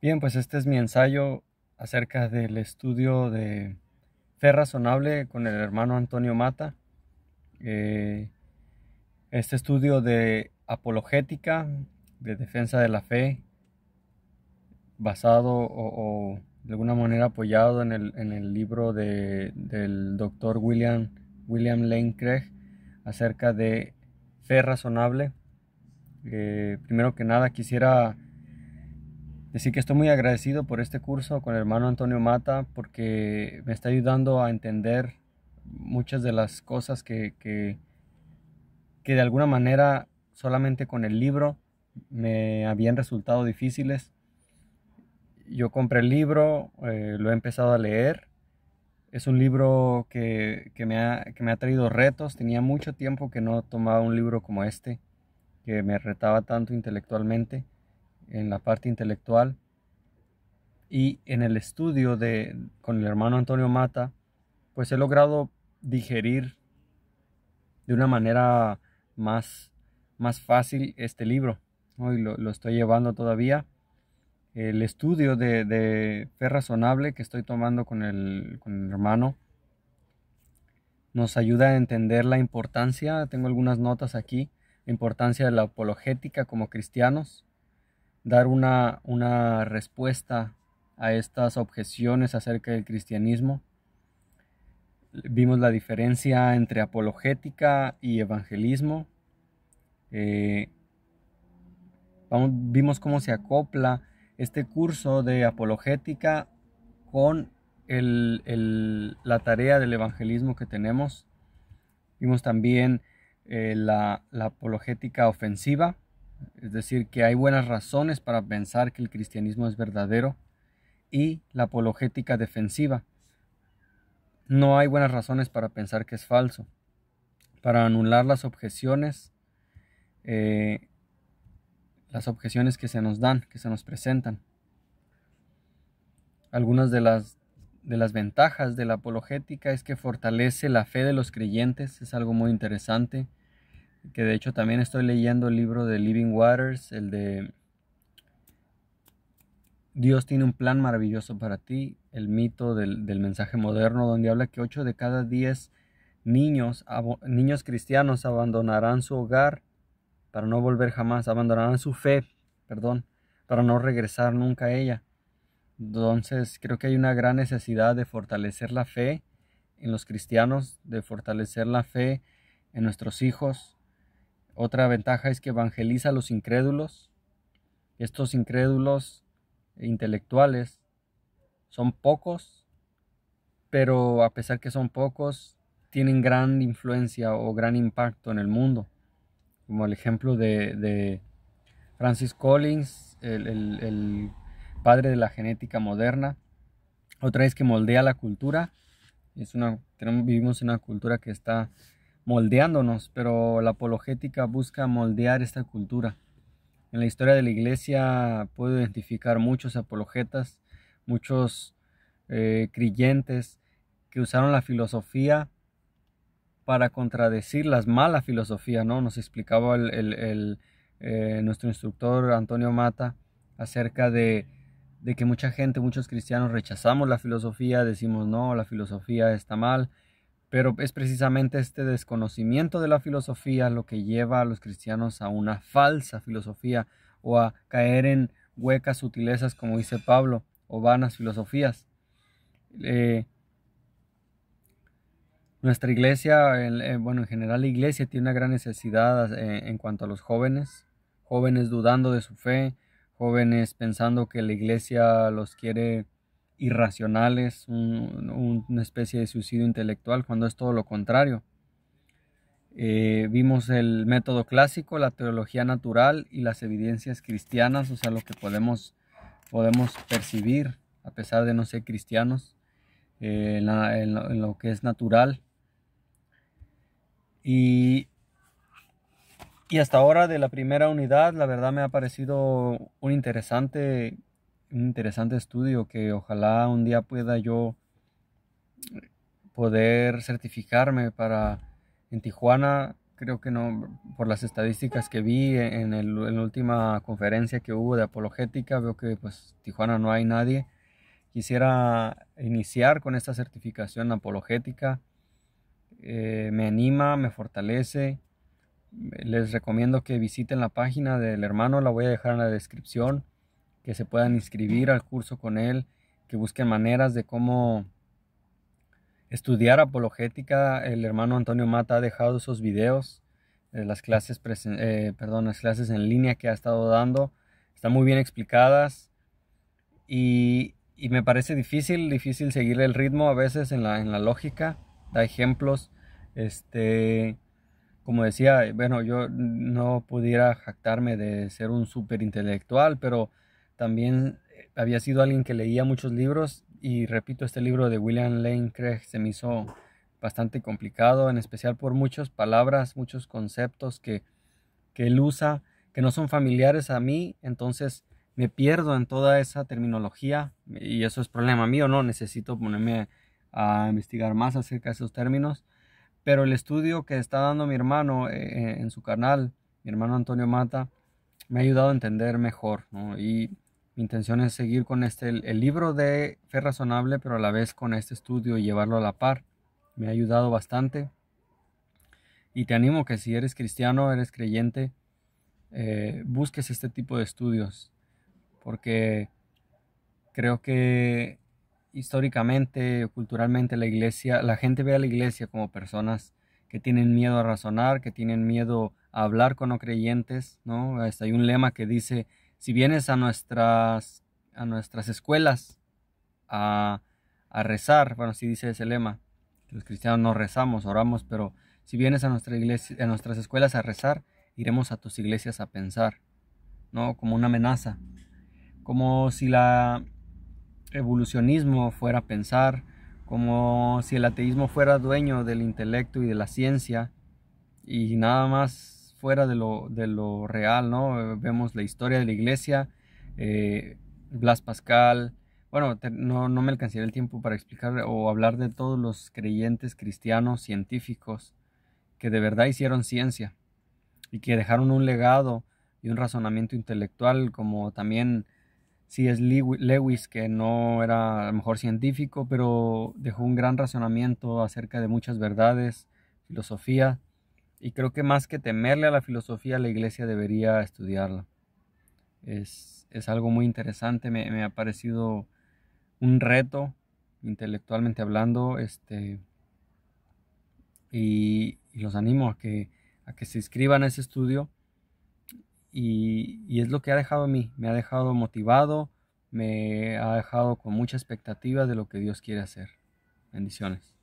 Bien, pues este es mi ensayo acerca del estudio de fe razonable con el hermano Antonio Mata. Eh, este estudio de apologética, de defensa de la fe, basado o, de alguna manera apoyado en el, en el libro de, del doctor William, William Lane Craig acerca de fe razonable. Eh, primero que nada quisiera Decir que estoy muy agradecido por este curso con el hermano Antonio Mata porque me está ayudando a entender muchas de las cosas que, que, de alguna manera solamente con el libro me habían resultado difíciles. Yo compré el libro, eh, lo he empezado a leer. Es un libro que, que, me ha, que me ha traído retos. Tenía mucho tiempo que no tomaba un libro como este, que me retaba tanto intelectualmente en la parte intelectual y en el estudio con el hermano Antonio Mata, pues he logrado digerir de una manera más, más fácil este libro. Hoy lo, estoy llevando todavía. El estudio de, Fe Razonable que estoy tomando con el, con el hermano nos ayuda a entender la importancia, tengo algunas notas aquí, la importancia de la apologética como cristianos, dar una, respuesta a estas objeciones acerca del cristianismo. Vimos la diferencia entre apologética y evangelismo. Eh, vimos cómo se acopla este curso de apologética con la tarea del evangelismo que tenemos. Vimos también eh, la apologética ofensiva, es decir, que hay buenas razones para pensar que el cristianismo es verdadero y la apologética defensiva. No hay buenas razones para pensar que es falso. Para anular las objeciones, eh, las objeciones que se nos dan, que se nos presentan. Algunas de las, de las ventajas de la apologética es que fortalece la fe de los creyentes, es algo muy interesante que de hecho también estoy leyendo el libro de Living Waters, el de Dios tiene un plan maravilloso para ti, el mito del, mensaje moderno, donde habla que 8 de cada 10 niños, niños cristianos abandonarán su hogar para no volver jamás, abandonarán su fe, perdón, para no regresar nunca a ella. Entonces creo que hay una gran necesidad de fortalecer la fe en los cristianos, de fortalecer la fe en nuestros hijos, otra ventaja es que evangeliza a los incrédulos. Estos incrédulos intelectuales son pocos, pero a pesar que son pocos, tienen gran influencia o gran impacto en el mundo. Como el ejemplo de, Francis Collins, el, padre de la genética moderna. Otra es que moldea la cultura. vivimos en una cultura que está moldeándonos, pero la apologética busca moldear esta cultura. En la historia de la iglesia puedo identificar muchos apologetas, muchos eh, creyentes que usaron la filosofía para contradecir las malas filosofías, ¿no? Nos explicaba eh, nuestro instructor Antonio Mata acerca de, de que mucha gente, muchos cristianos rechazamos la filosofía, decimos no, la filosofía está mal, pero es precisamente este desconocimiento de la filosofía lo que lleva a los cristianos a una falsa filosofía o a caer en huecas sutilezas, como dice Pablo, o vanas filosofías. Eh, nuestra iglesia, eh, bueno, en general la iglesia tiene una gran necesidad eh, en cuanto a los jóvenes, jóvenes dudando de su fe, jóvenes pensando que la iglesia los quiere irracionales, una especie de suicidio intelectual, cuando es todo lo contrario. Eh, vimos el método clásico, la teología natural y las evidencias cristianas, o sea, lo que podemos, podemos percibir a pesar de no ser cristianos, eh, en, lo, que es natural. Y y hasta ahora de la primera unidad, la verdad me ha parecido un interesante un interesante estudio que ojalá un día pueda yo poder certificarme para en Tijuana creo que no por las estadísticas que vi en, en la última conferencia que hubo de apologética veo que pues Tijuana no hay nadie quisiera iniciar con esta certificación apologética eh, me anima me fortalece les recomiendo que visiten la página del hermano la voy a dejar en la descripción que se puedan inscribir al curso con él, que busquen maneras de cómo estudiar apologética. El hermano Antonio Mata ha dejado esos videos, eh, las, clases eh, las clases en línea que ha estado dando. Están muy bien explicadas y, me parece difícil, difícil seguir el ritmo a veces en la, en la lógica. Da ejemplos. Este, como decía, bueno, yo no pudiera jactarme de ser un súper intelectual, pero también eh, había sido alguien que leía muchos libros y repito, este libro de William Lane Craig se me hizo bastante complicado, en especial por muchas palabras, muchos conceptos que, él usa, que no son familiares a mí, entonces me pierdo en toda esa terminología y eso es problema mío, ¿no? Necesito ponerme a investigar más acerca de esos términos, pero el estudio que está dando mi hermano eh, en su canal, mi hermano Antonio Mata, me ha ayudado a entender mejor, ¿no? Y mi intención es seguir con este, el, libro de Fe Razonable, pero a la vez con este estudio y llevarlo a la par. Me ha ayudado bastante. Y te animo que si eres cristiano, eres creyente, eh, busques este tipo de estudios, porque creo que históricamente culturalmente la iglesia, la gente ve a la iglesia como personas que tienen miedo a razonar, que tienen miedo a hablar con no creyentes, ¿no? hay un lema que dice, si vienes a nuestras, a nuestras escuelas a, rezar, bueno, si dice ese lema, los cristianos no rezamos, oramos, pero si vienes a, nuestra iglesia, a nuestras escuelas a rezar, iremos a tus iglesias a pensar, ¿no? Como una amenaza, como si la evolucionismo fuera a pensar, como si el ateísmo fuera dueño del intelecto y de la ciencia, y nada más fuera de lo, de lo real, ¿no? Vemos la historia de la iglesia, eh, Blas Pascal, bueno, no, me alcancé el tiempo para explicar o hablar de todos los creyentes cristianos científicos que de verdad hicieron ciencia y que dejaron un legado y un razonamiento intelectual como también si es Lewis que no era a lo mejor científico pero dejó un gran razonamiento acerca de muchas verdades filosofía y creo que más que temerle a la filosofía, la iglesia debería estudiarla. Es, algo muy interesante, me, ha parecido un reto intelectualmente hablando, este, y, los animo a que, se inscriban a ese estudio. Y, y, es lo que ha dejado a mí, me ha dejado motivado, me ha dejado con mucha expectativa de lo que Dios quiere hacer. Bendiciones.